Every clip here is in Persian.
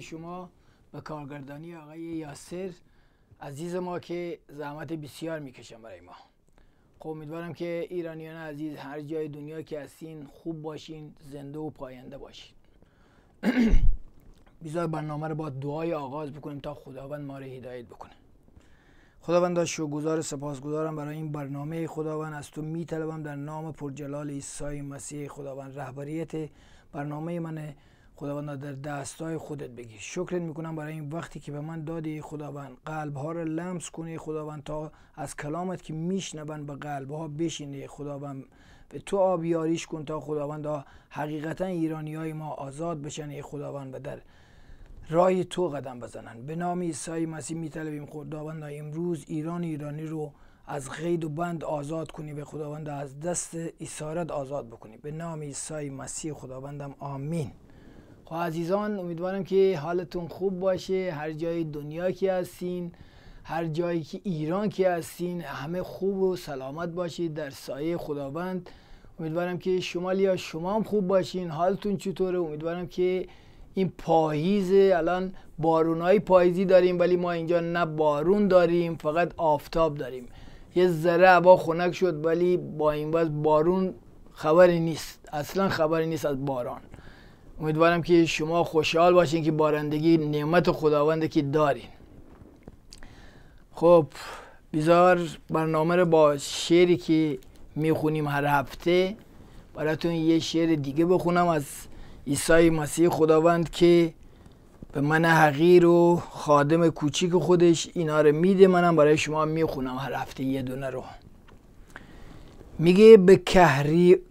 شما به کارگردانی آقای یاسر عزیز ما که زحمت بسیار میکشن برای ما خب امیدوارم که ایرانیان عزیز هر جای دنیا که هستین خوب باشین زنده و پاینده باشین بیزار برنامه رو با دعای آغاز بکنیم تا خداوند ما رو هدایت بکنه خداوند سپاس گذارم برای این برنامه خداوند از تو میطلبم در نام پرجلال عیسی مسیح خداوند رهبریت برنامه منه خداوند در دستای خودت بگی. شکرت میکنم برای این وقتی که به من دادی خداوند قلب ها را لمس کنی خداوند تا از کلامت که میشنون به قلب ها بشینه خداوند به تو آبیاریش کن تا خداوند حقیقتا ایرانی های ما آزاد بشن خداوند و در رای تو قدم بزنن به نام عیسی مسیح میطلبیم خداوند امروز ایران ایرانی رو از قید و بند آزاد کنی به خداوند از دست اسارت آزاد بکنی به نام عیسی مسیح خداوندم آمین خب عزیزان امیدوارم که حالتون خوب باشه هر جای دنیا که هستین هر جایی که ایران که هستین همه خوب و سلامت باشید در سایه خداوند امیدوارم که شمالی یا شما هم خوب باشین حالتون چطوره امیدوارم که این پاییز الان بارونای پاییزی داریم ولی ما اینجا نه بارون داریم فقط آفتاب داریم یه ذره هوا خنک شد ولی با این وضع بارون خبری نیست اصلا خبری نیست از باران امیدوارم که شما خوشحال باشین که بارندگی نعمت خداوند که دارین خب بیزار برنامه رو با شعری که میخونیم هر هفته براتون یه شعر دیگه بخونم از عیسی مسیح خداوند که به من حقیر و خادم کوچیک خودش اینا رو میده منم برای شما میخونم هر هفته یه دونه رو میگه به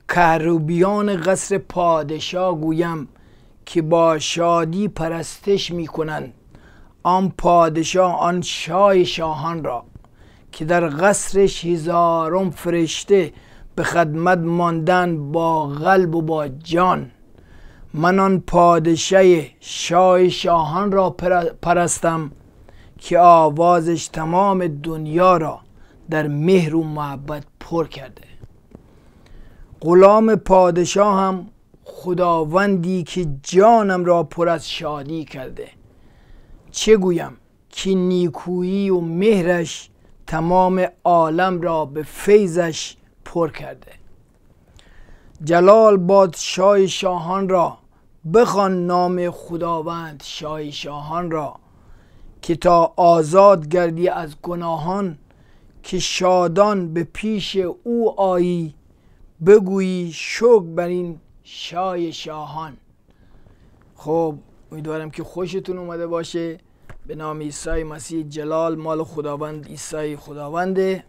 کهروبیان قصر پادشاه گویم که با شادی پرستش می کنند آن پادشاه آن شاه شاهان را که در قصرش هزارم فرشته به خدمت ماندن با قلب و با جان من آن پادشاه شاه شاهان را پرستم که آوازش تمام دنیا را در مهر و محبت پر کرده غلام پادشاه هم خداوندی که جانم را پر از شادی کرده چه گویم که نیکویی و مهرش تمام عالم را به فیضش پر کرده جلال باد شاه شاهان را بخوان نام خداوند شای شاهان را که تا آزاد گردی از گناهان که شادان به پیش او آیی بگویی شک بر این شای شاهان خب امیدوارم که خوشتون اومده باشه به نام عیسی مسیح جلال مال خداوند عیسی خداونده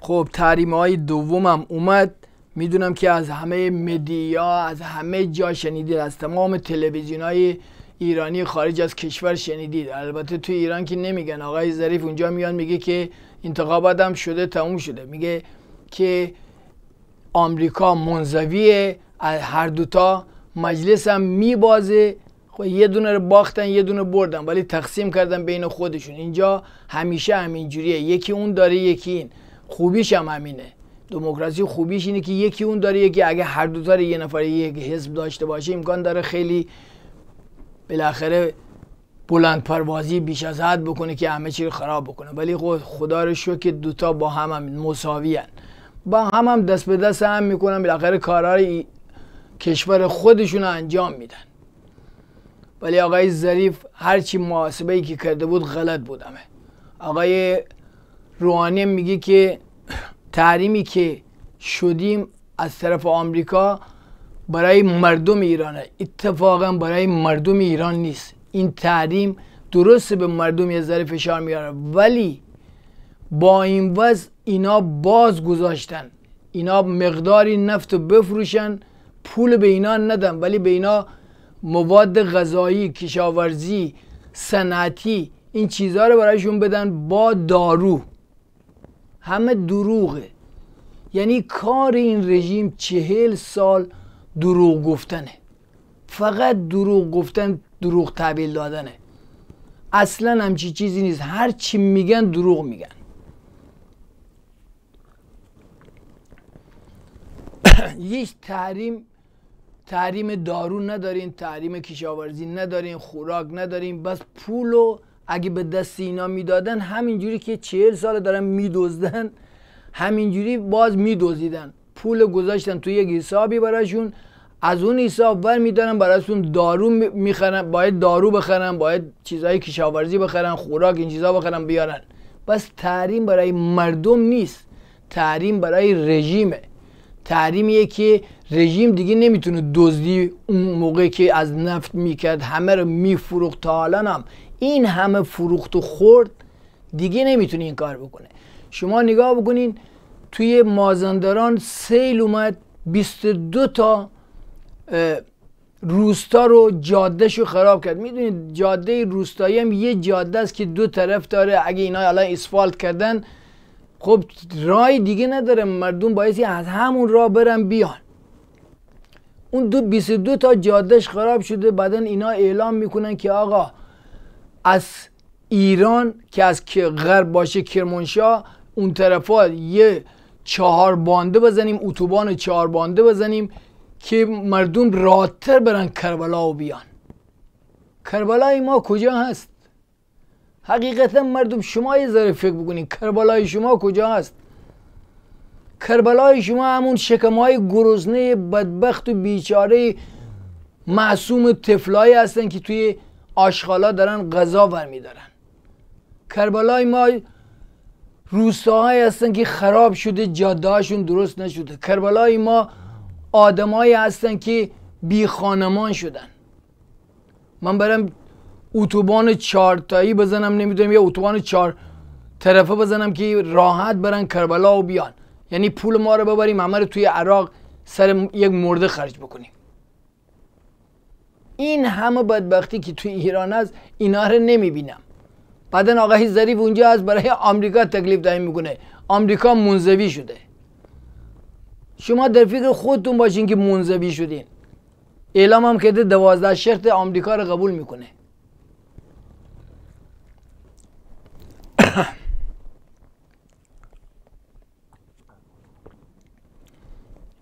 خب تحریم های دومم اومد میدونم که از همه مدیا از همه جا شنیدید از تمام تلویزیون های ایرانی خارج از کشور شنیدید البته تو ایران که نمیگن آقای ظریف اونجا میان میگه که انتخابات هم شده تموم شده میگه که آمریکا منزویه هر دوتا مجلس هم میبازه خب یه دونه رو باختن یه دونه بردن ولی تقسیم کردن بین خودشون اینجا همیشه همینجوریه یکی اون داره یکی این خوبیش هم همینه دموکراسی خوبیش اینه که یکی اون داره یکی اگه هر دو تا یه نفر یک حزب داشته باشه امکان داره خیلی بالاخره بلند پروازی بیش از حد بکنه که همه چی رو خراب بکنه ولی خب خدا رو که دوتا با هم, هم با هم هم دست به دست هم میکنن بالاخره کارهای کشور خودشون انجام میدن ولی آقای ظریف هرچی محاسبه ای که کرده بود غلط همه آقای روحانی میگه که تحریمی که شدیم از طرف آمریکا برای مردم ایرانه اتفاقا برای مردم ایران نیست این تحریم درست به مردم یه ذره فشار میاره ولی با این وضع اینا باز گذاشتن اینا مقداری نفت رو بفروشن پول به اینا ندن ولی به اینا مواد غذایی کشاورزی صنعتی این چیزها رو برایشون بدن با دارو همه دروغه یعنی کار این رژیم چهل سال دروغ گفتنه فقط دروغ گفتن دروغ تعبیل دادنه اصلا همچی چیزی نیست هر چی میگن دروغ میگن هیچ تحریم تحریم دارو ندارین تحریم کشاورزی ندارین خوراک ندارین بس پولو اگه به دست اینا میدادن همینجوری که چهل سال دارن میدوزدن همینجوری باز میدوزیدن پول گذاشتن توی یک حسابی براشون از اون حساب ور میدارن براشون دارو میخرن باید دارو بخرن باید چیزهای کشاورزی بخرن خوراک این چیزها بخرن بیارن بس تحریم برای مردم نیست تحریم برای رژیمه تحریمیه که رژیم دیگه نمیتونه دزدی اون موقع که از نفت میکرد همه رو میفروخت تا حالا هم این همه فروخت و خورد دیگه نمیتونه این کار بکنه شما نگاه بکنین توی مازندران سیل اومد 22 تا روستا رو جاده خراب کرد میدونید جاده روستایی هم یه جاده است که دو طرف داره اگه اینا الان اسفالت کردن خب رای دیگه نداره مردم بایستی از همون راه برن بیان اون دو 22 تا جادهش خراب شده بعدا اینا اعلام میکنن که آقا از ایران که از غرب باشه کرمانشاه اون طرفا یه چهار بانده بزنیم اتوبان چهار بانده بزنیم که مردم راحتتر برن کربلا و بیان کربلای ما کجا هست حقیقتا مردم شما یه ذره فکر بکنید کربلای شما کجا هست کربلای شما همون شکمهای گرزنه بدبخت و بیچاره معصوم تفلایی هستن که توی آشغالا دارن غذا ورمیدارن کربلای ما روستاهایی هستن که خراب شده جادهاشون درست نشده کربلای ما آدمایی هستن که بی خانمان شدن من برم اتوبان چارتایی بزنم نمیدونم یا اتوبان چهار طرفه بزنم که راحت برن کربلا و بیان یعنی پول ما رو ببریم همه رو توی عراق سر یک مرده خرج بکنیم این همه بدبختی که توی ایران است اینا رو نمیبینم بعدا آقای ظریف اونجا از برای آمریکا تکلیف تعیین میکنه آمریکا منزوی شده شما در فکر خودتون باشین که منزوی شدین اعلام هم کرده دوازده شرط آمریکا رو قبول میکنه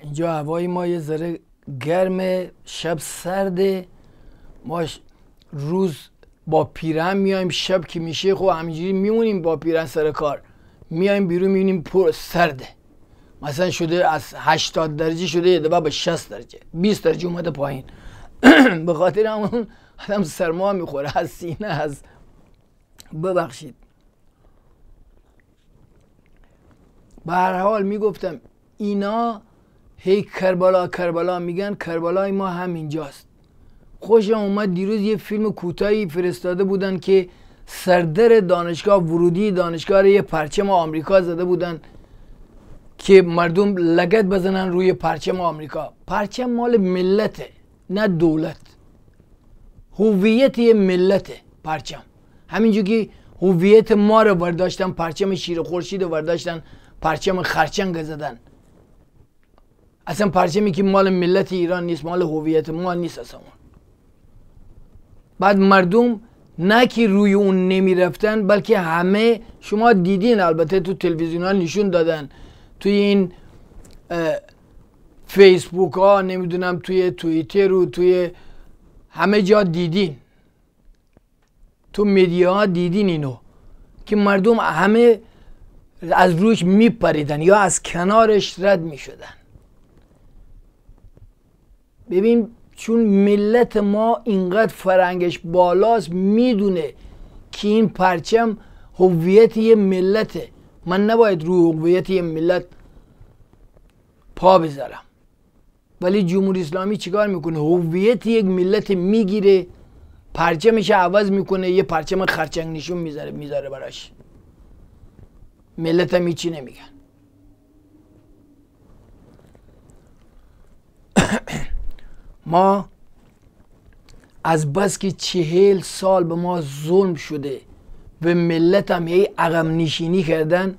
اینجا هوای ما یه ذره گرم شب سرده ما روز با پیرن میایم شب که میشه خب همینجوری میمونیم با پیرن سر کار میایم بیرون میبینیم پر سرده مثلا شده از 80 درجه شده یه دفعه به 60 درجه 20 درجه اومده پایین به خاطر همون آدم سرما میخوره از سینه از ببخشید به هر حال میگفتم اینا هی کربلا کربلا میگن کربلای ما همینجاست خوش اومد دیروز یه فیلم کوتاهی فرستاده بودن که سردر دانشگاه ورودی دانشگاه رو یه پرچم آمریکا زده بودن که مردم لگت بزنن روی پرچم آمریکا پرچم مال ملته نه دولت هویت یه ملته پرچم همینجور که هویت ما رو برداشتن پرچم شیر خورشید رو برداشتن پرچم خرچنگ زدن اصلا پرچمی که مال ملت ایران نیست مال هویت ما نیست اصلا بعد مردم نه که روی اون نمیرفتن بلکه همه شما دیدین البته تو تلویزیون ها نشون دادن توی این فیسبوک ها نمیدونم توی تویتر و توی همه جا دیدین تو ها دیدین اینو که مردم همه از روش میپریدن یا از کنارش رد میشدن ببین چون ملت ما اینقدر فرنگش بالاست میدونه که این پرچم هویت یه ملته من نباید روی هویت یه ملت پا بذارم ولی جمهوری اسلامی چیکار میکنه هویت یک ملت میگیره پرچمش عوض میکنه یه پرچم خرچنگ نشون میذاره میذاره براش ملت هم هیچی نمیگن ما از بس که چهل سال به ما ظلم شده به ملت هم یه عقم نشینی کردن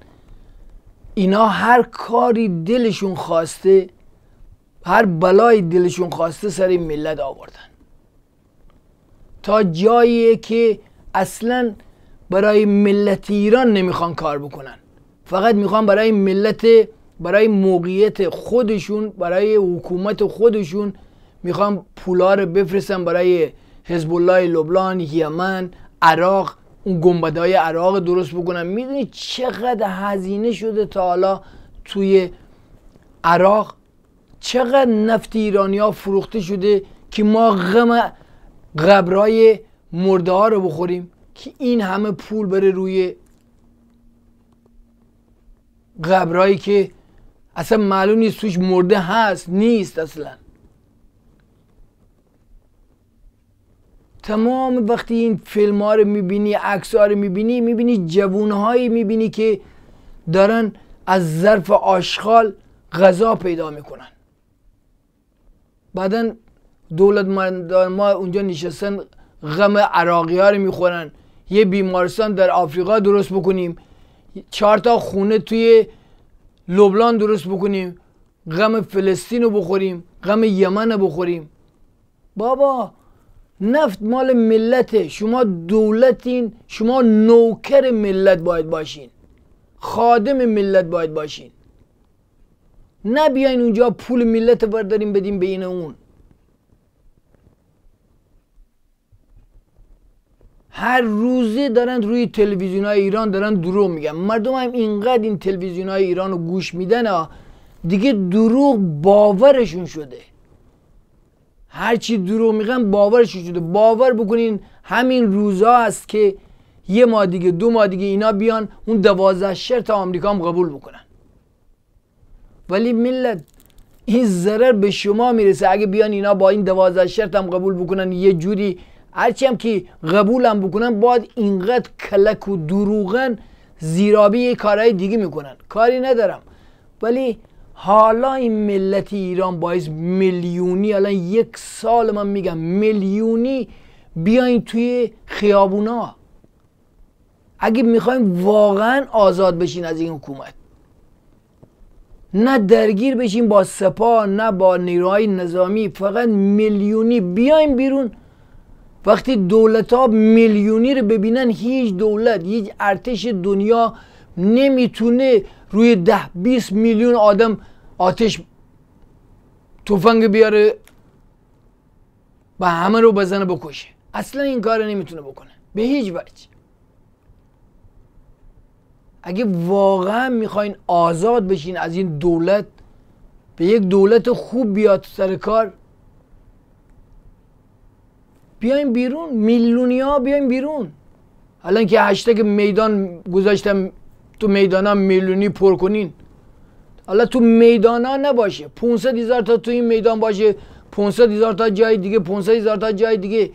اینا هر کاری دلشون خواسته هر بلای دلشون خواسته سر ملت آوردن تا جایی که اصلا برای ملت ایران نمیخوان کار بکنن فقط میخوان برای ملت برای موقعیت خودشون برای حکومت خودشون میخوان پولا رو بفرستن برای حزب الله لبنان یمن عراق اون های عراق درست بکنم میدونی چقدر هزینه شده تا حالا توی عراق چقدر نفت ایرانی ها فروخته شده که ما غم قبرای مرده ها رو بخوریم که این همه پول بره روی قبرهایی که اصلا معلوم نیست توش مرده هست نیست اصلا تمام وقتی این فیلم ها رو میبینی عکس ها رو میبینی میبینی جوون هایی میبینی که دارن از ظرف آشغال غذا پیدا میکنن بعدا دولت ما اونجا نشستن غم عراقی ها رو میخورن یه بیمارستان در آفریقا درست بکنیم چهار تا خونه توی لبلان درست بکنیم غم فلسطینو رو بخوریم غم یمن بخوریم بابا نفت مال ملته شما دولتین شما نوکر ملت باید باشین خادم ملت باید باشین نبیاین اونجا پول ملت برداریم بدیم بین اون هر روزه دارن روی تلویزیون های ایران دارن دروغ میگن مردم هم اینقدر این تلویزیون های ایران رو گوش میدن ها دیگه دروغ باورشون شده هرچی دروغ میگن باورشون شده باور بکنین همین روزا است که یه ماه دیگه دو ماه دیگه اینا بیان اون دوازده شرط آمریکا هم قبول بکنن ولی ملت این ضرر به شما میرسه اگه بیان اینا با این دوازده شرط هم قبول بکنن یه جوری هرچی هم که قبولم بکنن باید اینقدر کلک و دروغن زیرابی یک کارهای دیگه میکنن کاری ندارم ولی حالا این ملت ایران باعث میلیونی الان یک سال من میگم میلیونی بیاین توی خیابونا اگه میخوایم واقعا آزاد بشین از این حکومت نه درگیر بشین با سپاه نه با نیروهای نظامی فقط میلیونی بیایم بیرون وقتی دولت ها میلیونی رو ببینن هیچ دولت هیچ ارتش دنیا نمیتونه روی ده 20 میلیون آدم آتش توفنگ بیاره و همه رو بزنه بکشه اصلا این کار نمیتونه بکنه به هیچ وجه اگه واقعا میخواین آزاد بشین از این دولت به یک دولت خوب بیاد سر کار بیایم بیرون میلیونی ها بیایم بیرون الان که هشتگ میدان گذاشتم تو میدانا میلیونی پر کنین حالا تو ها نباشه 500 هزار تا تو این میدان باشه 500 هزار تا جای دیگه 500 هزار تا جای دیگه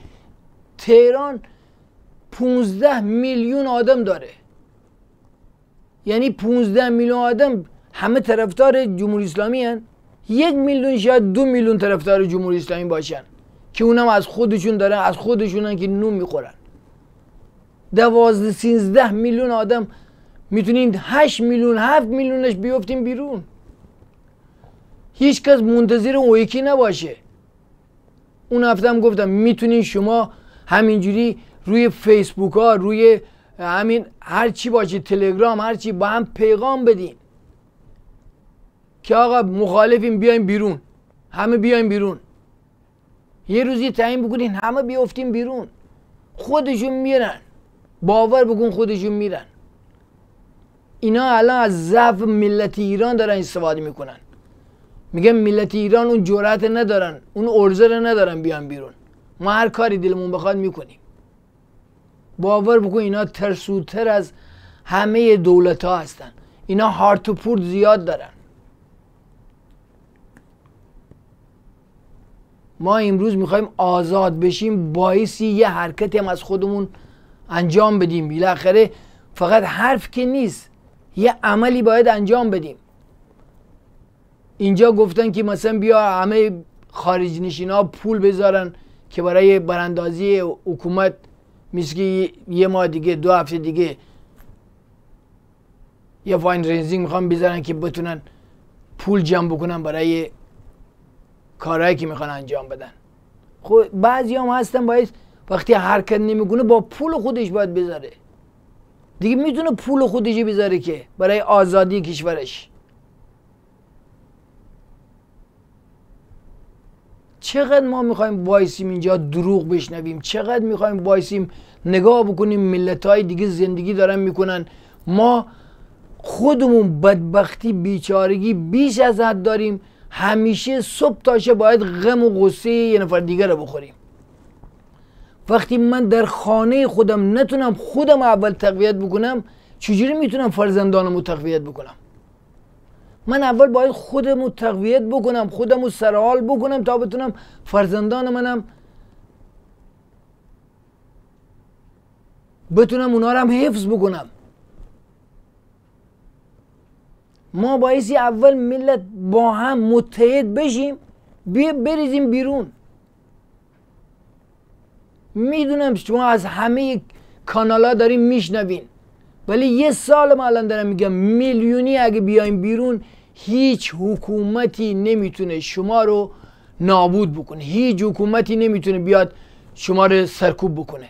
تهران 15 میلیون آدم داره یعنی 15 میلیون آدم همه طرفدار جمهوری اسلامی هن. یک میلیون شاید دو میلیون طرفدار جمهوری اسلامی باشن که اونم از خودشون دارن از خودشونن که نون میخورن دوازده سینزده میلیون آدم میتونین هشت میلیون هفت میلیونش بیفتیم بیرون هیچکس منتظر اویکی نباشه اون هفته هم گفتم میتونین شما همینجوری روی فیسبوک ها روی همین هر چی باشه تلگرام هر چی با هم پیغام بدین که آقا مخالفیم بیایم بیرون همه بیایم بیرون یه روزی تعیین بکنین همه بیافتیم بیرون خودشون میرن باور بکن خودشون میرن اینا الان از ضعف ملت ایران دارن استفاده میکنن میگن ملت ایران اون جرأت ندارن اون ارزه رو ندارن بیان بیرون ما هر کاری دلمون بخواد میکنیم باور بکن اینا ترسوتر از همه دولت ها هستن اینا هارتوپورد زیاد دارن ما امروز میخوایم آزاد بشیم باعثی یه حرکتی هم از خودمون انجام بدیم بالاخره فقط حرف که نیست یه عملی باید انجام بدیم اینجا گفتن که مثلا بیا همه خارج ها پول بذارن که برای براندازی حکومت مثل یه ماه دیگه دو هفته دیگه یه فاین رنزینگ میخوام بذارن که بتونن پول جمع بکنن برای کارهایی که میخوان انجام بدن خب بعضی هم هستن باید وقتی حرکت نمیکنه با پول خودش باید بذاره دیگه میتونه پول خودش بذاره که برای آزادی کشورش چقدر ما میخوایم وایسیم اینجا دروغ بشنویم چقدر میخوایم وایسیم نگاه بکنیم ملت های دیگه زندگی دارن میکنن ما خودمون بدبختی بیچارگی بیش از حد داریم همیشه صبح تا شب باید غم و غصه یه نفر دیگر رو بخوریم وقتی من در خانه خودم نتونم خودم اول تقویت بکنم چجوری میتونم فرزندانم رو تقویت بکنم من اول باید خودم رو تقویت بکنم خودم رو سرحال بکنم تا بتونم فرزندان منم بتونم اونا رو هم حفظ بکنم ما بایستی اول ملت با هم متحد بشیم بیا بریزیم بیرون میدونم شما از همه کانال ها داریم میشنوین ولی یه سال ما الان دارم میگم میلیونی اگه بیایم بیرون هیچ حکومتی نمیتونه شما رو نابود بکنه هیچ حکومتی نمیتونه بیاد شما رو سرکوب بکنه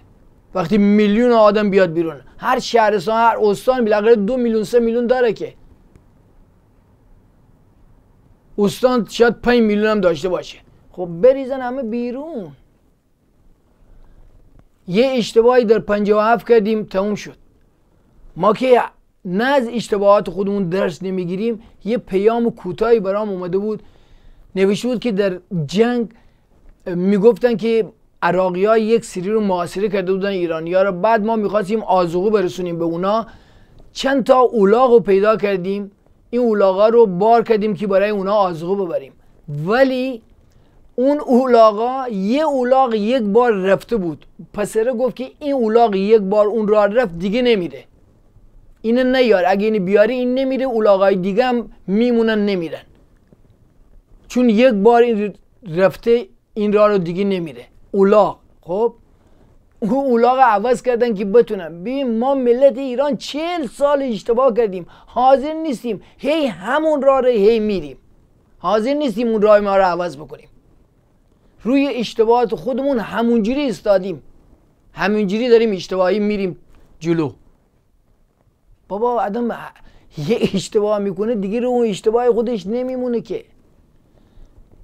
وقتی میلیون آدم بیاد بیرون هر شهرستان هر استان بالاخره دو میلیون سه میلیون داره که استان شاید 5 میلیون هم داشته باشه خب بریزن همه بیرون یه اشتباهی در 57 کردیم تموم شد ما که نه از اشتباهات خودمون درس نمیگیریم یه پیام کوتاهی برام اومده بود نوشته بود که در جنگ میگفتن که عراقی ها یک سری رو معاصره کرده بودن ایرانی ها رو بعد ما میخواستیم آزوغو برسونیم به اونا چند تا اولاغ رو پیدا کردیم این اولاغا رو بار کردیم که برای اونا آزغو ببریم ولی اون اولاغا یه اولاغ یک بار رفته بود پسره گفت که این اولاغ یک بار اون را رفت دیگه نمیره این نیار اگه این بیاری این نمیره اولاغای دیگه هم میمونن نمیرن چون یک بار این رفته این را رو دیگه نمیره اولاغ خب اولاغ عوض کردن که بتونن ببین ما ملت ایران چهل سال اشتباه کردیم حاضر نیستیم هی همون راه رو هی میریم حاضر نیستیم اون راه ما رو عوض بکنیم روی اشتباهات خودمون همونجوری استادیم همونجوری داریم اشتباهی میریم جلو بابا آدم یه اشتباه میکنه دیگه رو اون اشتباه خودش نمیمونه که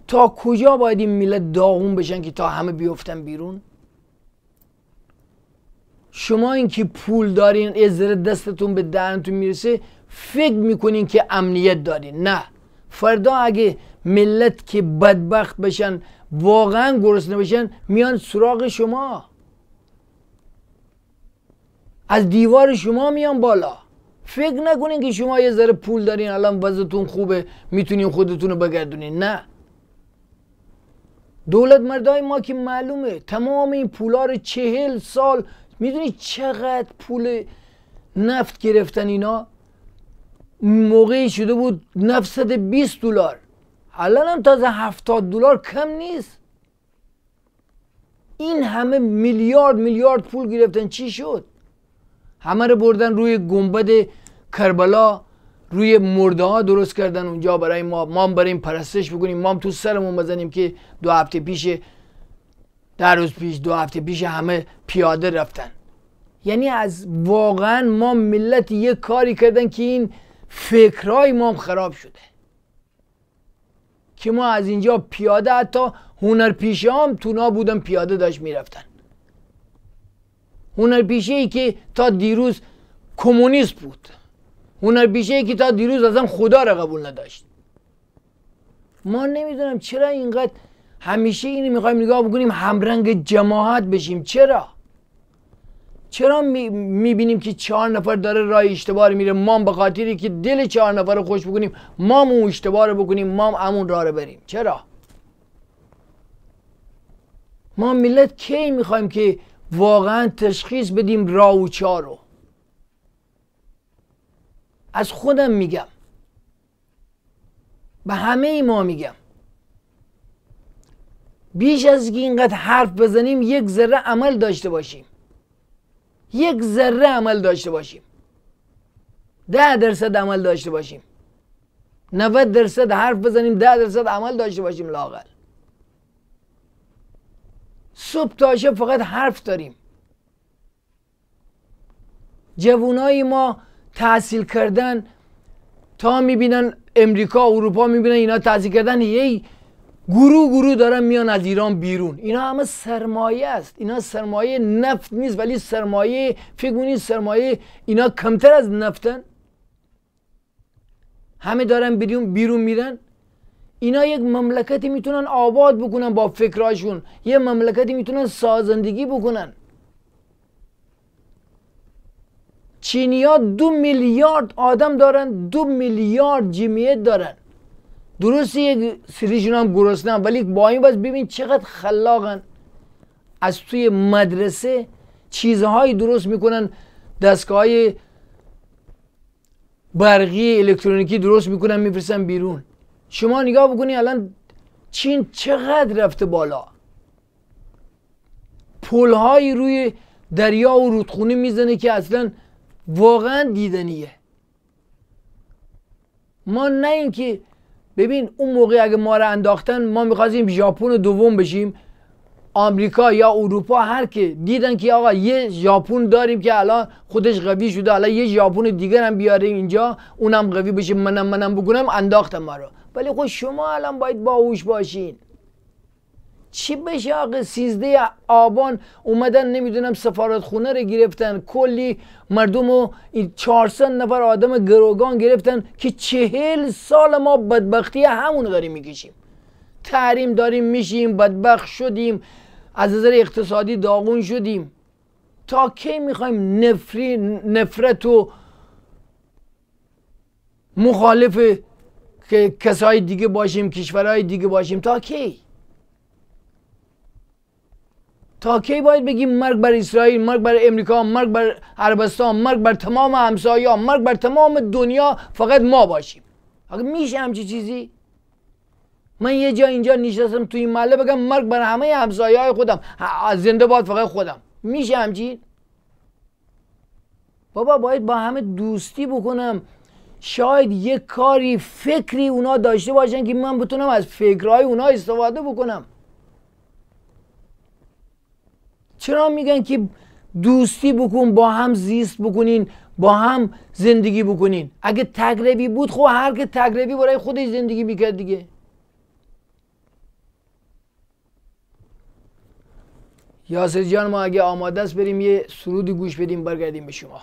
تا کجا باید این ملت داغون بشن که تا همه بیفتن بیرون شما اینکه پول دارین ذره دستتون به دهنتون میرسه فکر میکنین که امنیت دارین نه فردا اگه ملت که بدبخت بشن واقعا گرسنه بشن میان سراغ شما از دیوار شما میان بالا فکر نکنین که شما یه ذره پول دارین الان وضعتون خوبه میتونین خودتون رو بگردونین نه دولت مردای ما که معلومه تمام این پولا رو چهل سال میدونی چقدر پول نفت گرفتن اینا موقعی شده بود 920 دلار الان هم تازه 70 دلار کم نیست این همه میلیارد میلیارد پول گرفتن چی شد همه رو بردن روی گنبد کربلا روی مرده ها درست کردن اونجا برای ما ما برای این پرستش بکنیم ما هم تو سرمون بزنیم که دو هفته پیش در روز پیش دو هفته پیش همه پیاده رفتن یعنی از واقعا ما ملت یه کاری کردن که این فکرهای ما خراب شده که ما از اینجا پیاده حتی پیشه هم تونا بودن پیاده داشت میرفتن پیشه ای که تا دیروز کمونیست بود پیشه ای که تا دیروز اصلا خدا را قبول نداشت ما نمیدونم چرا اینقدر همیشه اینو میخوایم نگاه بکنیم همرنگ جماعت بشیم چرا چرا میبینیم که چهار نفر داره راه اشتباه میره ما به خاطری که دل چهار نفر رو خوش بکنیم ما اون اشتباه رو بکنیم ما همون راه رو بریم چرا ما ملت کی میخوایم که واقعا تشخیص بدیم را و چهار رو از خودم میگم به همه ای ما میگم بیش از که اینقدر حرف بزنیم یک ذره عمل داشته باشیم یک ذره عمل داشته باشیم ده درصد عمل داشته باشیم 90 درصد حرف بزنیم ده درصد عمل داشته باشیم لاقل صبح تا شب فقط حرف داریم جوانای ما تحصیل کردن تا میبینن امریکا اروپا میبینن اینا تحصیل کردن یه گروه گروه دارن میان از ایران بیرون اینا همه سرمایه است اینا سرمایه نفت نیست ولی سرمایه فکر سرمایه اینا کمتر از نفتن همه دارن بیرون بیرون میرن اینا یک مملکتی میتونن آباد بکنن با فکراشون یه مملکتی میتونن سازندگی بکنن چینیا دو میلیارد آدم دارن دو میلیارد جمعیت دارن درسته یک سریشون هم گرسنه ولی با این باز ببین چقدر خلاقن از توی مدرسه چیزهایی درست میکنن دستگاه برقی الکترونیکی درست میکنن میفرستن بیرون شما نگاه بکنید الان چین چقدر رفته بالا پلهایی روی دریا و رودخونه میزنه که اصلا واقعا دیدنیه ما نه اینکه ببین اون موقع اگه ما رو انداختن ما میخواستیم ژاپن دوم بشیم آمریکا یا اروپا هر که دیدن که آقا یه ژاپن داریم که الان خودش قوی شده حالا یه ژاپن دیگر هم بیاره اینجا اونم قوی بشه منم منم بگونم انداختم ما رو ولی خب شما الان باید باهوش باشین چی بشه آقا سیزده آبان اومدن نمیدونم سفارت خونه رو گرفتن کلی مردم و چهارصد نفر آدم گروگان گرفتن که چهل سال ما بدبختی همونو داریم میکشیم تحریم داریم میشیم بدبخت شدیم از نظر اقتصادی داغون شدیم تا کی میخوایم نفری نفرت و مخالف که کسای دیگه باشیم کشورهای دیگه باشیم تا کی تا کی باید بگیم مرگ بر اسرائیل مرگ بر امریکا مرگ بر عربستان مرگ بر تمام ها، مرگ بر تمام دنیا فقط ما باشیم اگه میشه همچی چیزی من یه جا اینجا نشستم تو این محله بگم مرگ بر همه همسایه های خودم زنده باد فقط خودم میشه همچین بابا باید با همه دوستی بکنم شاید یه کاری فکری اونا داشته باشن که من بتونم از فکرهای اونا استفاده بکنم چرا میگن که دوستی بکن با هم زیست بکنین با هم زندگی بکنین اگه تقریبی بود خب هر که تقریبی برای خودش زندگی میکرد دیگه یاسر جان ما اگه آماده است بریم یه سرودی گوش بدیم برگردیم به شما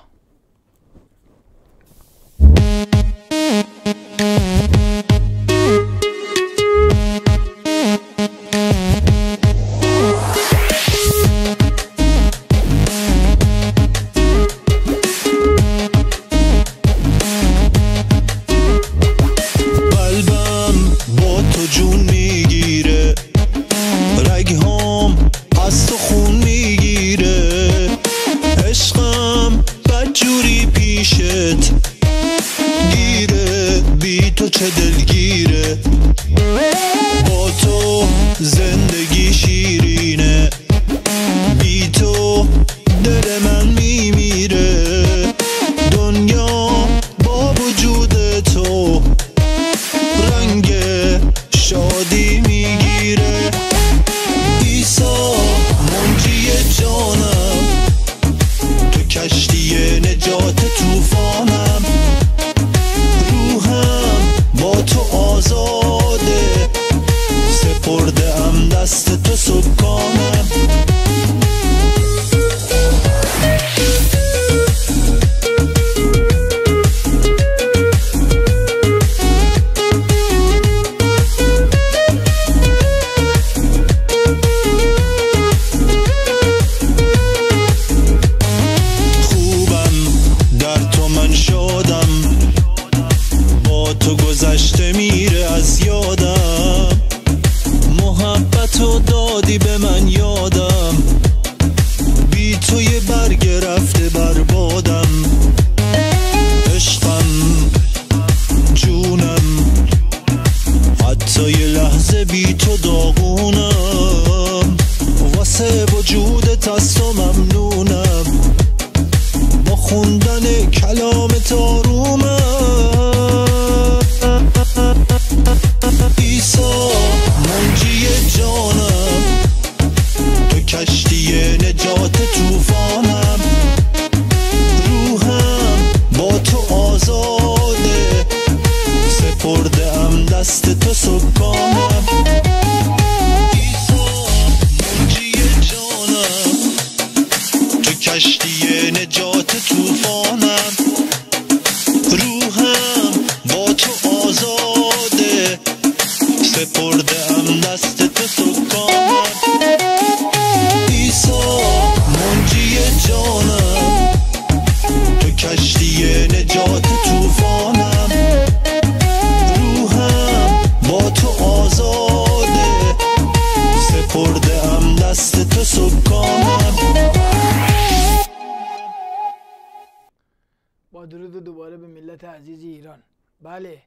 ایران بله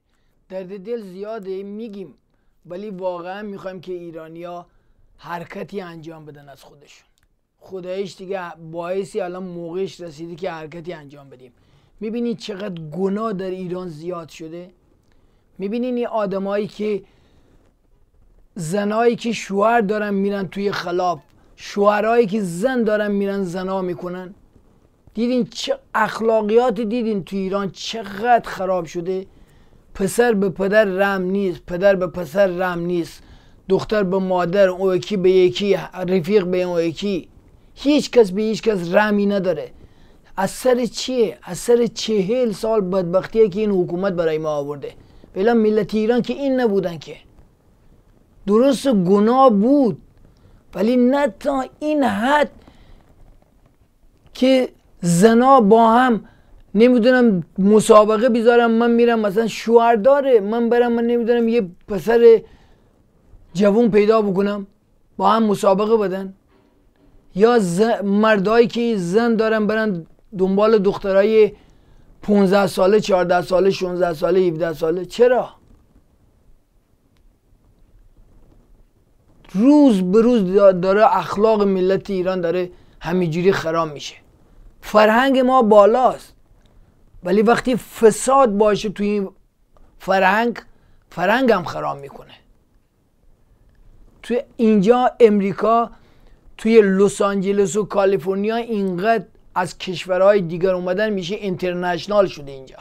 درد دل زیاده میگیم ولی واقعا میخوایم که ایرانیا حرکتی انجام بدن از خودشون خدایش دیگه باعثی الان موقعش رسیده که حرکتی انجام بدیم میبینی چقدر گناه در ایران زیاد شده میبینی این آدمایی که زنایی که شوهر دارن میرن توی خلاب شوهرایی که زن دارن میرن زنا میکنن دیدین چه اخلاقیات دیدین تو ایران چقدر خراب شده پسر به پدر رم نیست پدر به پسر رم نیست دختر به مادر او یکی به یکی رفیق به اوکی یکی هیچ کس به هیچ کس رمی نداره از سر چیه؟ از سر چهل سال بدبختیه که این حکومت برای ما آورده فعلا ملت ایران که این نبودن که درست گناه بود ولی نه تا این حد که زنا با هم نمیدونم مسابقه بیزارم من میرم مثلا شوهر داره من برم من نمیدونم یه پسر جوون پیدا بکنم با هم مسابقه بدن یا مردایی که زن دارن برن دنبال دخترای 15 ساله 14 ساله 16 ساله 17 ساله چرا روز به روز داره اخلاق ملت ایران داره همینجوری خراب میشه فرهنگ ما بالاست ولی وقتی فساد باشه توی این فرهنگ فرهنگ هم خراب میکنه توی اینجا امریکا توی لس آنجلس و کالیفرنیا اینقدر از کشورهای دیگر اومدن میشه اینترنشنال شده اینجا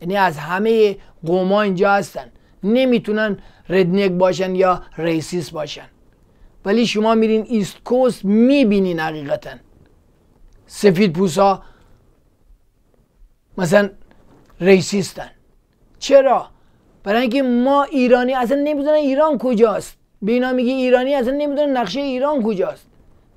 یعنی از همه قوما اینجا هستن نمیتونن ردنگ باشن یا ریسیس باشن ولی شما میرین ایست کوست میبینین حقیقتا سفید پوسا مثلا ریسیستن چرا برای اینکه ما ایرانی اصلا نمیدونن ایران کجاست به اینا میگه ایرانی اصلا نمیدونن نقشه ایران کجاست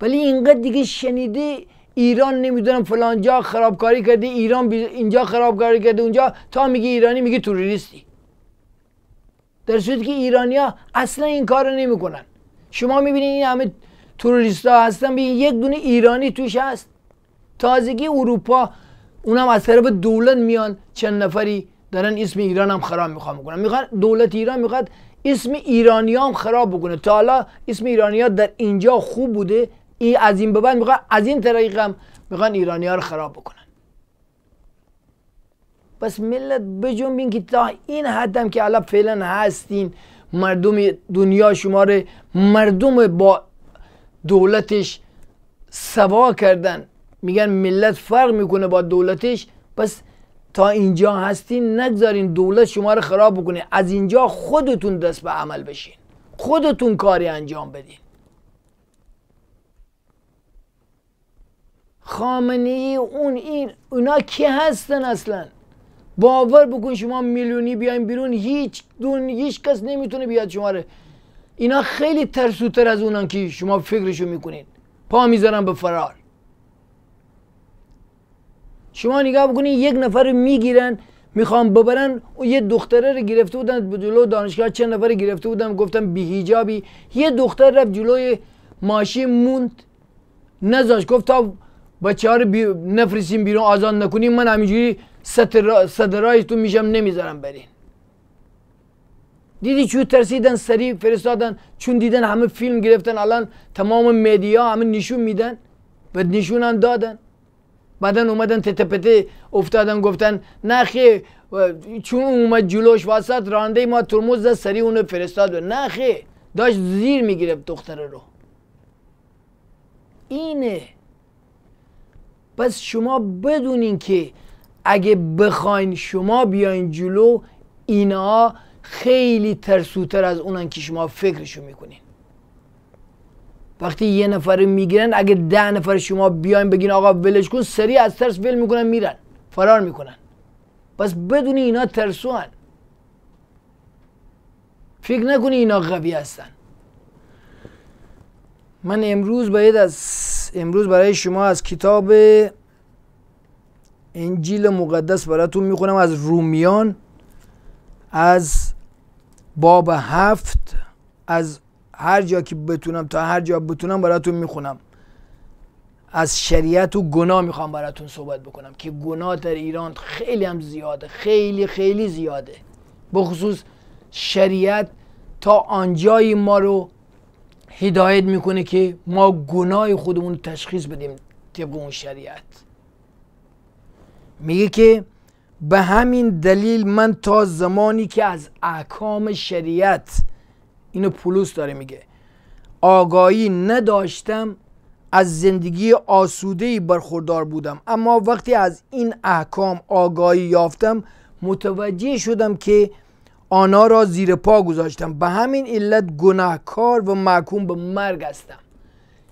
ولی اینقدر دیگه شنیده ایران نمیدونم فلان جا خرابکاری کرده ایران اینجا خرابکاری کرده اونجا تا میگه ایرانی میگه توریستی در صورتی که ایرانیا اصلا این کار رو نمیکنن شما میبینید این همه توریست ها هستن ببین یک دونه ایرانی توش هست تازگی اروپا اونم از طرف دولت میان چند نفری دارن اسم ایران هم خراب میخوام میکنن میخوان دولت ایران میخواد اسم ایرانی هم خراب بکنه تا حالا اسم ایرانی ها در اینجا خوب بوده ای از این به بعد از این طریق هم میخوان ایرانی ها رو خراب بکنن پس ملت بین که تا این هم که الان فعلا هستین مردم دنیا شماره مردم با دولتش سوا کردن میگن ملت فرق میکنه با دولتش پس تا اینجا هستین نگذارین دولت شما رو خراب بکنه از اینجا خودتون دست به عمل بشین خودتون کاری انجام بدین خامنه ای اون این اونا کی هستن اصلا باور بکن شما میلیونی بیاین بیرون هیچ دون هیچ کس نمیتونه بیاد شما رو اینا خیلی ترسوتر از اونان که شما فکرشو میکنین پا میذارن به فرار شما نگاه بکنید یک نفر میگیرن میخوام ببرن و یه دختره رو گرفته بودن به جلو دانشگاه چند نفر گرفته بودن گفتم بی هیجابی یه دختر رفت جلوی ماشین موند نذاش گفت تا بچه ها رو بی... نفرسیم بیرون آزاد نکنیم من همینجوری صدرای تو میشم نمیذارم برین دیدی چون ترسیدن سریع فرستادن چون دیدن همه فیلم گرفتن الان تمام مدیا همه نشون میدن و نشون دادن بعدا اومدن تتپته افتادن گفتن نخی چون اومد جلوش وسط رانده ما ترمز دست سری اونو فرستاد نخی داشت زیر میگیره دختره رو اینه پس شما بدونین که اگه بخواین شما بیاین جلو اینا خیلی ترسوتر از اونن که شما فکرشو میکنین وقتی یه نفر میگیرن اگه ده نفر شما بیاین بگین آقا ولش کن سریع از ترس ول میکنن میرن فرار میکنن پس بدونی اینا ترسو هن. فکر نکنی اینا قوی هستن من امروز باید از امروز برای شما از کتاب انجیل مقدس براتون میخونم از رومیان از باب هفت از هر جا که بتونم تا هر جا بتونم براتون میخونم از شریعت و گناه میخوام براتون صحبت بکنم که گناه در ایران خیلی هم زیاده خیلی خیلی زیاده بخصوص شریعت تا آنجایی ما رو هدایت میکنه که ما گناه خودمون تشخیص بدیم طبق اون شریعت میگه که به همین دلیل من تا زمانی که از احکام شریعت اینو پولوس داره میگه آگاهی نداشتم از زندگی آسوده ای برخوردار بودم اما وقتی از این احکام آگاهی یافتم متوجه شدم که آنها را زیر پا گذاشتم به همین علت گناهکار و محکوم به مرگ هستم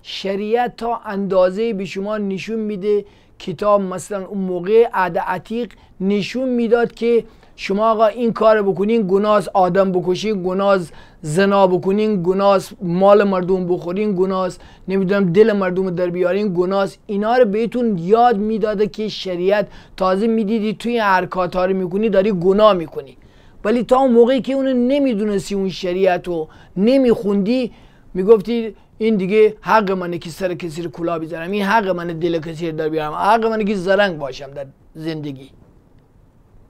شریعت تا اندازه به شما نشون میده کتاب مثلا اون موقع عهد عتیق نشون میداد که شما آقا این کار بکنین گناز آدم بکشین گناز زنا بکنین گناس مال مردم بخورین گناس نمیدونم دل مردم در بیارین گناس اینا رو بهتون یاد میداده که شریعت تازه میدیدی توی حرکات ها میکنی داری گناه میکنی ولی تا اون موقعی که اونو نمیدونستی اون شریعت رو نمیخوندی میگفتی این دیگه حق منه که سر کسی رو کلا بیزنم این حق منه دل کسی رو در بیارم حق منه که زرنگ باشم در زندگی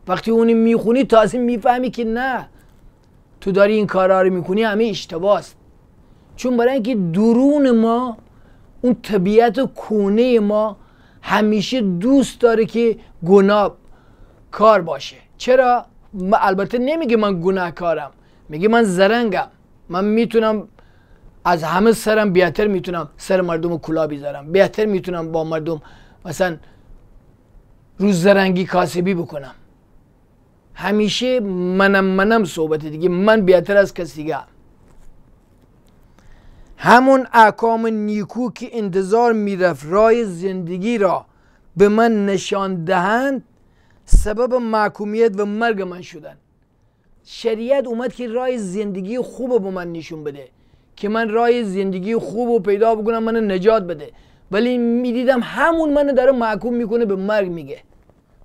وقتی اونی میخونی تازه میفهمی که نه تو داری این کارا رو میکنی همه اشتباست چون برای اینکه درون ما اون طبیعت و کونه ما همیشه دوست داره که گناه کار باشه چرا البته نمیگه من گناهکارم میگه من زرنگم من میتونم از همه سرم بهتر میتونم سر مردم رو کلا بیزارم بیاتر میتونم با مردم مثلا روز زرنگی کاسبی بکنم همیشه منم منم صحبت دیگه من بیاتر از کسی دیگه همون احکام نیکو که انتظار میرفت رای زندگی را به من نشان دهند سبب محکومیت و مرگ من شدن شریعت اومد که رای زندگی خوب به من نشون بده که من رای زندگی خوب و پیدا بکنم من نجات بده ولی میدیدم همون منو داره محکوم میکنه به مرگ میگه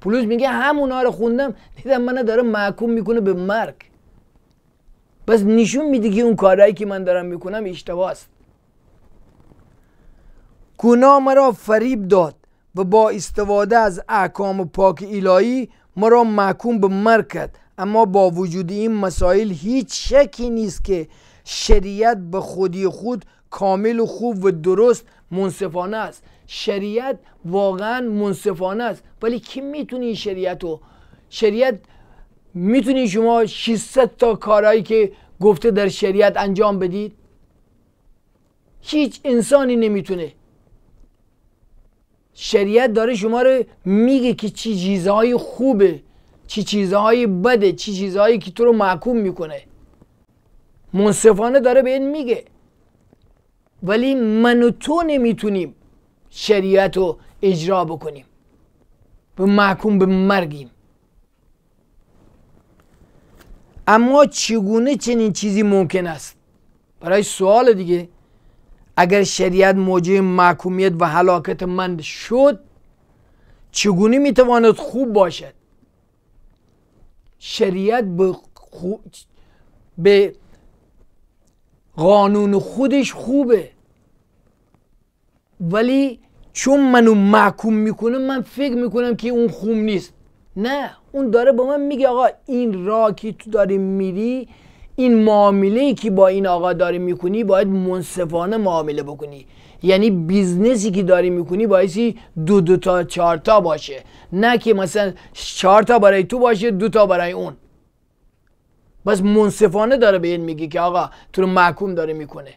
پولوش میگه همونا رو خوندم دیدم منو داره محکوم میکنه به مرگ پس نشون میده که اون کارهایی که من دارم میکنم اشتباه است گناه مرا فریب داد و با استفاده از احکام پاک الهی مرا محکوم به مرگ کرد اما با وجود این مسائل هیچ شکی نیست که شریعت به خودی خود کامل و خوب و درست منصفانه است شریعت واقعا منصفانه است ولی کی میتونی این شریعت رو شریعت میتونی شما 600 تا کارهایی که گفته در شریعت انجام بدید هیچ انسانی نمیتونه شریعت داره شما رو میگه که چی چیزهای خوبه چی چیزهای بده چی چیزهایی که تو رو محکوم میکنه منصفانه داره به این میگه ولی من و تو نمیتونیم شریعت رو اجرا بکنیم به محکوم به مرگیم اما چگونه چنین چیزی ممکن است برای سوال دیگه اگر شریعت موجه محکومیت و هلاکت من شد چگونه میتواند خوب باشد شریعت به, به قانون خودش خوبه ولی چون منو محکوم میکنه من فکر میکنم که اون خوم نیست نه اون داره با من میگه آقا این را که تو داری میری این معامله ای که با این آقا داری میکنی باید منصفانه معامله بکنی یعنی بیزنسی که داری میکنی بایدی دو دو تا چهار تا باشه نه که مثلا چهار تا برای تو باشه دو تا برای اون بس منصفانه داره به این میگه که آقا تو رو محکوم داره میکنه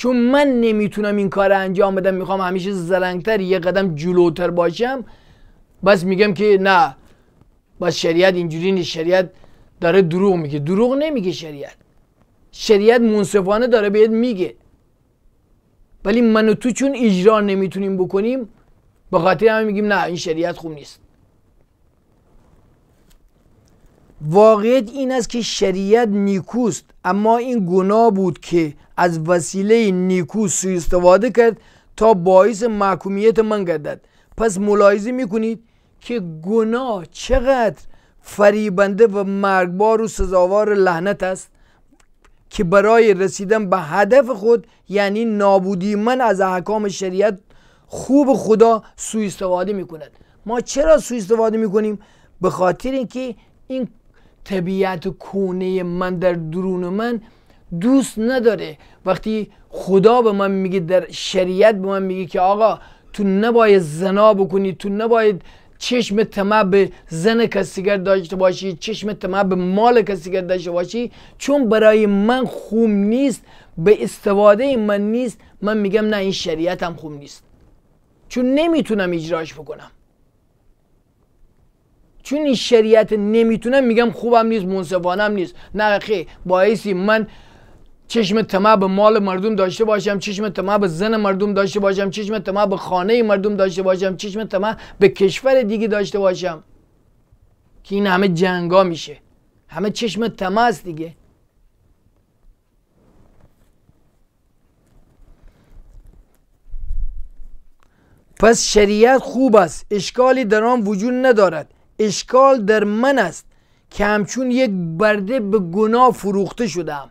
چون من نمیتونم این کار انجام بدم میخوام همیشه زرنگتر یه قدم جلوتر باشم بس میگم که نه بس شریعت اینجوری نیست شریعت داره دروغ میگه دروغ نمیگه شریعت شریعت منصفانه داره بهت میگه ولی من و تو چون اجرا نمیتونیم بکنیم به خاطر همه میگیم نه این شریعت خوب نیست واقعیت این است که شریعت نیکوست اما این گناه بود که از وسیله نیکو سوء استفاده کرد تا باعث محکومیت من گردد پس ملاحظه میکنید که گناه چقدر فریبنده و مرگبار و سزاوار لحنت است که برای رسیدن به هدف خود یعنی نابودی من از احکام شریعت خوب خدا سوء استفاده می ما چرا سوء استفاده می به خاطر اینکه این طبیعت کونه من در درون من دوست نداره وقتی خدا به من میگه در شریعت به من میگه که آقا تو نباید زنا بکنی تو نباید چشم طمع به زن کسیگر داشته باشی چشم طمع به مال کسیگر داشته باشی چون برای من خوب نیست به استفاده من نیست من میگم نه این شریعت هم خوب نیست چون نمیتونم اجراش بکنم چون این شریعت نمیتونم میگم خوبم نیست منصفانم نیست نه خیلی باعثی من چشم طمع به مال مردم داشته باشم چشم طمع به زن مردم داشته باشم چشم طمع به خانه مردم داشته باشم چشم طمع به کشور دیگه داشته باشم که این همه جنگا میشه همه چشم طمع است دیگه پس شریعت خوب است اشکالی در آن وجود ندارد اشکال در من است که همچون یک برده به گناه فروخته شدم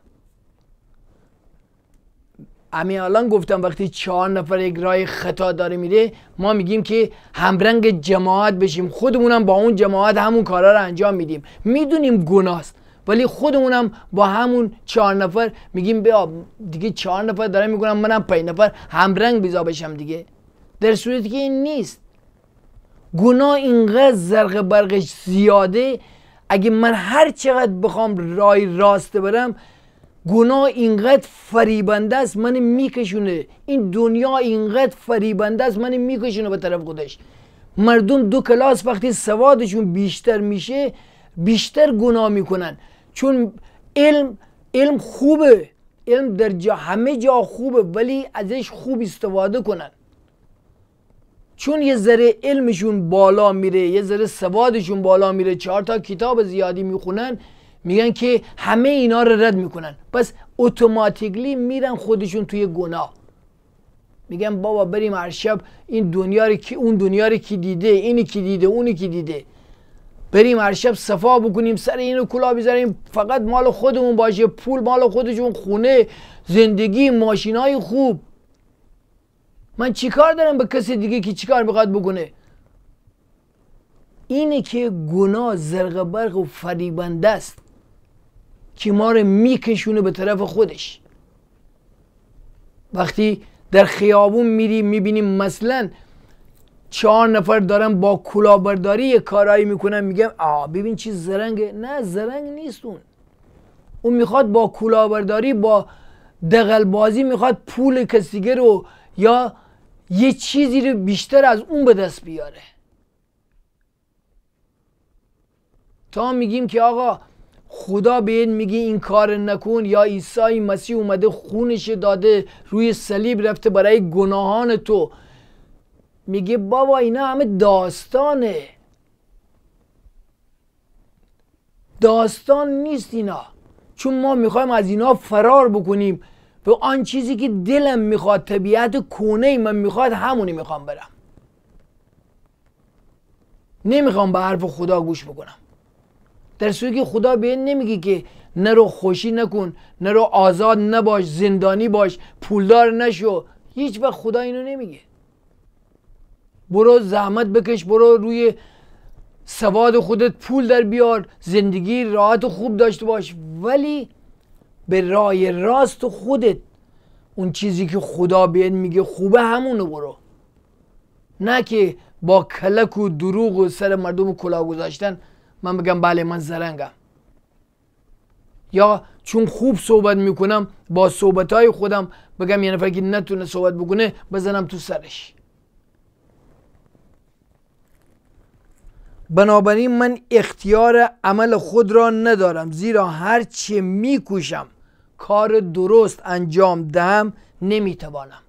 امی الان گفتم وقتی چهار نفر یک رای خطا داره میره ما میگیم که همرنگ جماعت بشیم خودمونم با اون جماعت همون کارا رو انجام میدیم میدونیم گناست ولی خودمونم با همون چهار نفر میگیم بیا دیگه چهار نفر داره میگونم منم پنج نفر همرنگ بیزا بشم دیگه در صورتی که این نیست گناه اینقدر زرق برقش زیاده اگه من هر چقدر بخوام رای راست برم گناه اینقدر فریبنده است من میکشونه این دنیا اینقدر فریبنده است من میکشونه به طرف خودش مردم دو کلاس وقتی سوادشون بیشتر میشه بیشتر گناه میکنن چون علم علم خوبه علم در جا همه جا خوبه ولی ازش خوب استفاده کنن چون یه ذره علمشون بالا میره یه ذره سوادشون بالا میره چهار تا کتاب زیادی میخونن میگن که همه اینا رو رد میکنن پس اتوماتیکلی میرن خودشون توی گناه میگن بابا بریم هر شب این دنیا رو کی اون دنیا رو کی دیده اینی کی دیده اونی کی دیده بریم هر شب صفا بکنیم سر اینو کلا بذاریم فقط مال خودمون باشه پول مال خودشون خونه زندگی ماشینای خوب من چیکار دارم به کسی دیگه که چیکار میخواد بکنه اینه که گناه زرق برق و فریبنده است که ما رو میکشونه به طرف خودش وقتی در خیابون میری میبینیم مثلا چهار نفر دارن با کلاهبرداری یه کارایی میکنن میگم آ ببین چی زرنگه نه زرنگ نیست اون اون میخواد با کلاهبرداری با دغلبازی میخواد پول کسیگه رو یا یه چیزی رو بیشتر از اون به دست بیاره تا میگیم که آقا خدا به این میگه این کار نکن یا عیسی مسیح اومده خونش داده روی صلیب رفته برای گناهان تو میگه بابا اینا همه داستانه داستان نیست اینا چون ما میخوایم از اینا فرار بکنیم به آن چیزی که دلم میخواد طبیعت کونه ای من میخواد همونی میخوام برم نمیخوام به حرف خدا گوش بکنم در صورتی که خدا به این نمیگه که نرو خوشی نکن نرو آزاد نباش زندانی باش پولدار نشو هیچ وقت خدا اینو نمیگه برو زحمت بکش برو روی سواد خودت پول در بیار زندگی راحت و خوب داشته باش ولی به رای راست و خودت اون چیزی که خدا بهت میگه خوبه همونو برو نه که با کلک و دروغ و سر مردم کلا گذاشتن من بگم بله من زرنگم یا چون خوب صحبت میکنم با صحبت های خودم بگم یه نفر که نتونه صحبت بکنه بزنم تو سرش بنابراین من اختیار عمل خود را ندارم زیرا هرچه میکوشم کار درست انجام دهم نمیتوانم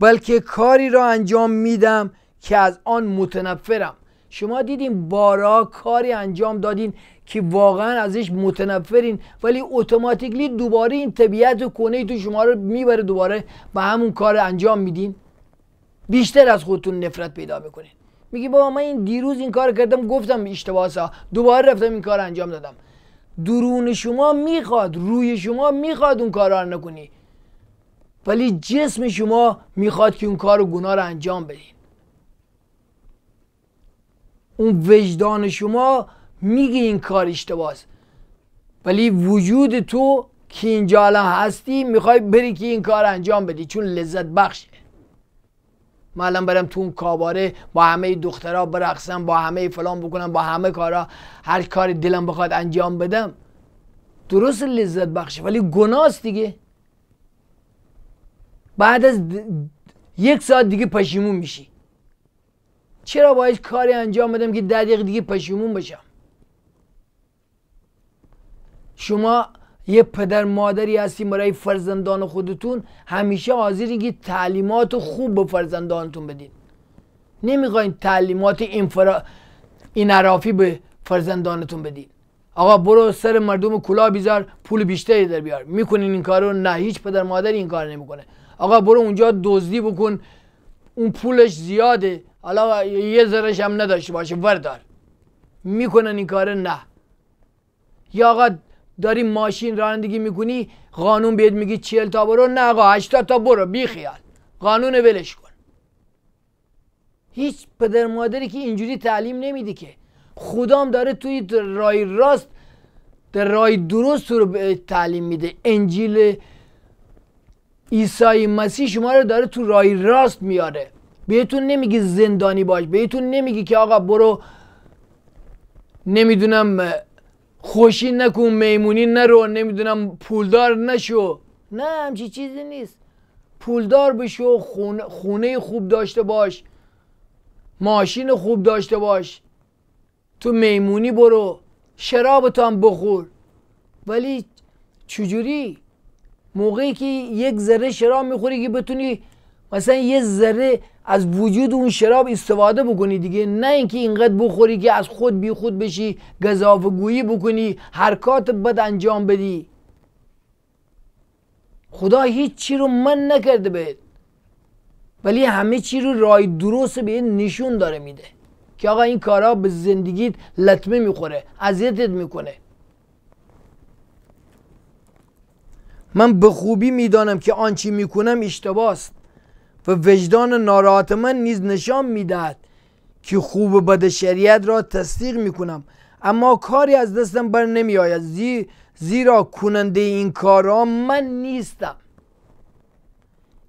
بلکه کاری را انجام میدم که از آن متنفرم شما دیدین بارا کاری انجام دادین که واقعا ازش متنفرین ولی اتوماتیکلی دوباره این طبیعت کنه تو شما رو میبره دوباره به همون کار انجام میدین بیشتر از خودتون نفرت پیدا میکنین میگی بابا من این دیروز این کار کردم گفتم اشتباه دوباره رفتم این کار انجام دادم درون شما میخواد روی شما میخواد اون کار رو نکنی ولی جسم شما میخواد که اون کار گناه رو انجام بدی اون وجدان شما میگه این کار اشتباهه ولی وجود تو که اینجا الان هستی میخوای بری که این کار انجام بدی چون لذت بخشه ما برم تو اون کاباره با همه دخترها برقصم با همه فلان بکنم با همه کارا هر کاری دلم بخواد انجام بدم درست لذت بخشه ولی گناست دیگه بعد از یک ساعت دیگه پشیمون میشی چرا باید کاری انجام بدم که در دیگه پشیمون بشم شما یه پدر مادری هستیم برای فرزندان خودتون همیشه که تعلیمات خوب به فرزندانتون بدین نمیخواین تعلیمات این فرا... به فرزندانتون بدین آقا برو سر مردم کلا بیزار پول بیشتری در بیار میکنین این کارو نه هیچ پدر مادری این کار نمیکنه آقا برو اونجا دزدی بکن اون پولش زیاده حالا یه ذرهش هم نداشته باشه وردار میکنن این کار نه یا آقا داری ماشین رانندگی میکنی قانون بهت میگی چهل تا برو نه آقا هشتاد تا برو بیخیال قانون ولش کن هیچ پدر مادری که اینجوری تعلیم نمیده که خدام داره توی رای راست در رای درست رو تعلیم میده انجیل عیسی مسیح شما رو داره تو رای راست میاره بهتون نمیگی زندانی باش بهتون نمیگی که آقا برو نمیدونم خوشی نکن میمونی نرو نمیدونم پولدار نشو نه همچی چیزی نیست پولدار بشو خونه, خونه خوب داشته باش ماشین خوب داشته باش تو میمونی برو شرابتان بخور ولی چجوری موقعی که یک ذره شراب میخوری که بتونی مثلا یه ذره از وجود اون شراب استفاده بکنی دیگه نه اینکه اینقدر بخوری که از خود بی خود بشی گذافگویی بکنی حرکات بد انجام بدی خدا هیچ چی رو من نکرده بهت ولی همه چی رو رای درست به نشون داره میده که آقا این کارا به زندگیت لطمه میخوره اذیتت میکنه من به خوبی میدانم که آنچی میکنم است و وجدان ناراحت من نیز نشان میدهد که خوب و بد شریعت را تصدیق میکنم اما کاری از دستم بر نمی آید زیرا کننده این کارا من نیستم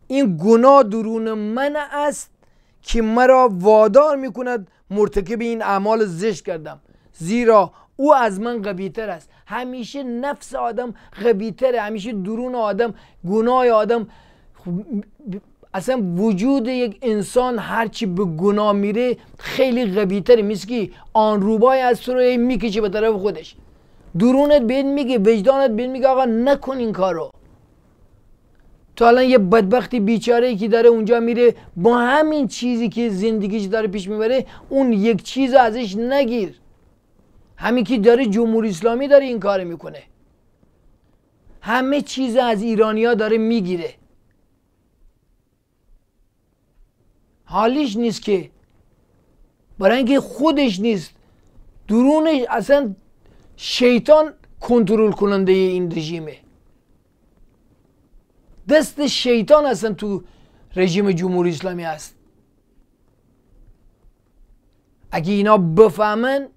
این گناه درون من است که مرا وادار می کند مرتکب این اعمال زشت کردم زیرا او از من قبیتر است همیشه نفس آدم قبیتره همیشه درون آدم گناه آدم اصلا وجود یک انسان هرچی به گناه میره خیلی قویتره میسکی آن روبای از تو رو میکشه به طرف خودش درونت بهت میگه وجدانت بهت میگه آقا نکن این کارو تو الان یه بدبختی بیچاره ای که داره اونجا میره با همین چیزی که زندگیش داره پیش میبره اون یک چیز ازش نگیر همین که داره جمهوری اسلامی داره این کار میکنه همه چیز از ایرانیا داره میگیره حالیش نیست که برای اینکه خودش نیست درونش اصلا شیطان کنترل کننده این رژیمه دست شیطان اصلا تو رژیم جمهوری اسلامی است. اگه اینا بفهمن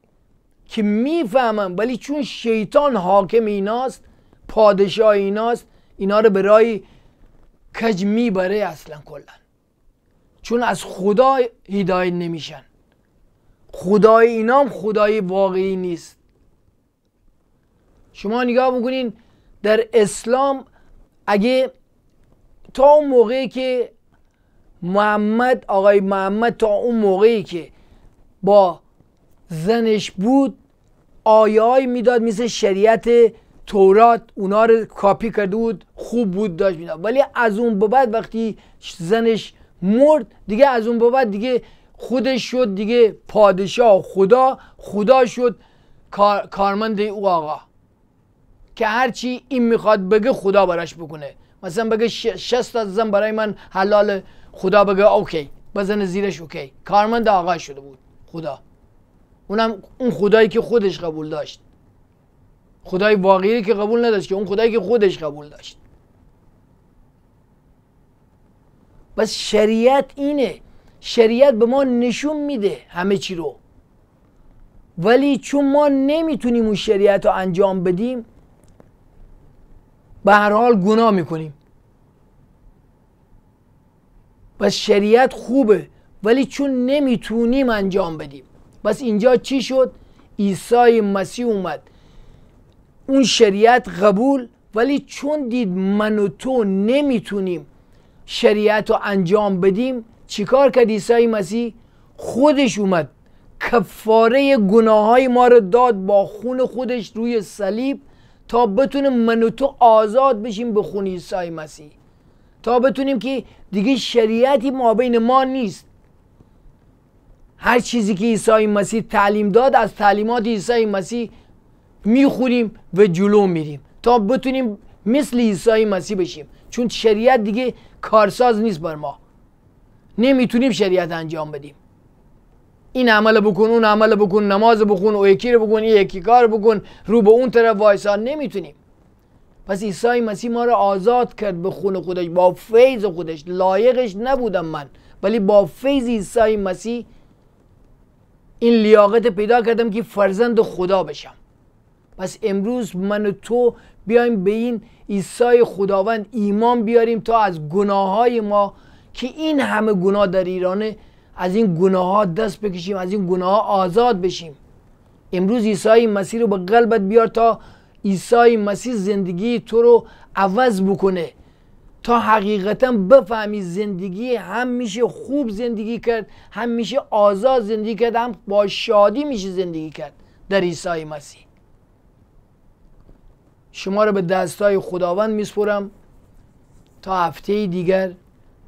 که میفهمن ولی چون شیطان حاکم ایناست پادشاه ایناست اینا رو برای کج میبره اصلا کلن چون از خدا هدایت نمیشن خدای اینام خدای واقعی نیست شما نگاه بکنین در اسلام اگه تا اون موقعی که محمد آقای محمد تا اون موقعی که با زنش بود آیای میداد مثل شریعت تورات اونا رو کاپی کرده بود خوب بود داشت میداد ولی از اون به بعد وقتی زنش مرد دیگه از اون بابت دیگه خودش شد دیگه پادشاه خدا خدا شد کار، کارمند او آقا که هرچی این میخواد بگه خدا براش بکنه مثلا بگه شست تا زن برای من حلال خدا بگه اوکی بزن زیرش اوکی کارمند آقا شده بود خدا اونم اون خدایی که خودش قبول داشت خدای واقعی که قبول نداشت که اون خدایی که خودش قبول داشت بس شریعت اینه شریعت به ما نشون میده همه چی رو ولی چون ما نمیتونیم اون شریعت رو انجام بدیم به هر حال گناه میکنیم بس شریعت خوبه ولی چون نمیتونیم انجام بدیم بس اینجا چی شد عیسی مسیح اومد اون شریعت قبول ولی چون دید من و تو نمیتونیم شریعت رو انجام بدیم چیکار کرد عیسی مسیح خودش اومد کفاره گناه های ما رو داد با خون خودش روی صلیب تا بتونه من و تو آزاد بشیم به خون عیسی مسیح تا بتونیم که دیگه شریعتی ما بین ما نیست هر چیزی که عیسی مسیح تعلیم داد از تعلیمات عیسی مسیح میخوریم و جلو میریم تا بتونیم مثل عیسی مسیح بشیم چون شریعت دیگه کارساز نیست بر ما نمیتونیم شریعت انجام بدیم این عمل بکن اون عمل بکن نماز بخون او یکی رو بکن یکی کار بکن رو به اون طرف وایسا نمیتونیم پس عیسی مسیح ما رو آزاد کرد به خون خودش با فیض خودش لایقش نبودم من ولی با فیض عیسی مسیح این لیاقت پیدا کردم که فرزند خدا بشم پس امروز من و تو بیایم به این عیسی خداوند ایمان بیاریم تا از گناه های ما که این همه گناه در ایرانه از این گناه ها دست بکشیم از این گناه ها آزاد بشیم امروز عیسی مسیح رو به قلبت بیار تا عیسی مسیح زندگی تو رو عوض بکنه تا حقیقتا بفهمی زندگی هم میشه خوب زندگی کرد هم میشه آزاد زندگی کرد هم با شادی میشه زندگی کرد در عیسی مسیح شما را به دستای خداوند میسپرم تا هفته دیگر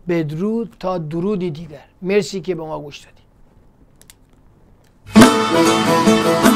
بدرود تا درودی دیگر مرسی که به ما گوش دادید